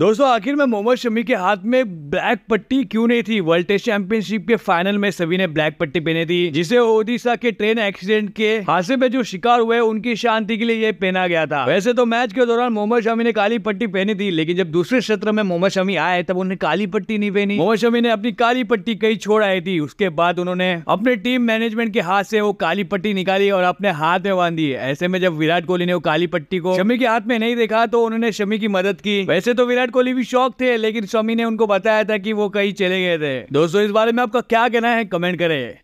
दोस्तों आखिर में मोहम्मद शमी के हाथ में ब्लैक पट्टी क्यों नहीं थी वर्ल्ड टेस्ट चैंपियनशिप के फाइनल में सभी ने ब्लैक पट्टी पहनी थी जिसे ओडिशा के ट्रेन एक्सीडेंट के हादसे में जो शिकार हुए उनकी शांति के लिए यह पहना गया था वैसे तो मैच के दौरान मोहम्मद शमी ने काली पट्टी पहनी थी लेकिन जब दूसरे क्षेत्र में मोहम्मद शमी आए तब उन्हें काली पट्टी नहीं पहनी मोहम्मद शमी ने अपनी काली पट्टी कहीं छोड़ आई थी उसके बाद उन्होंने अपने टीम मैनेजमेंट के हाथ से वो काली पट्टी निकाली और अपने हाथ में बांधी ऐसे में जब विराट कोहली ने वो काली पट्टी को शमी के हाथ में नहीं देखा तो उन्होंने शमी की मदद की वैसे तो विराट विराट कोहली भी शौक थे लेकिन शमी ने उनको बताया था कि वो कहीं चले गए थे दोस्तों इस बारे में आपका क्या कहना है कमेंट करें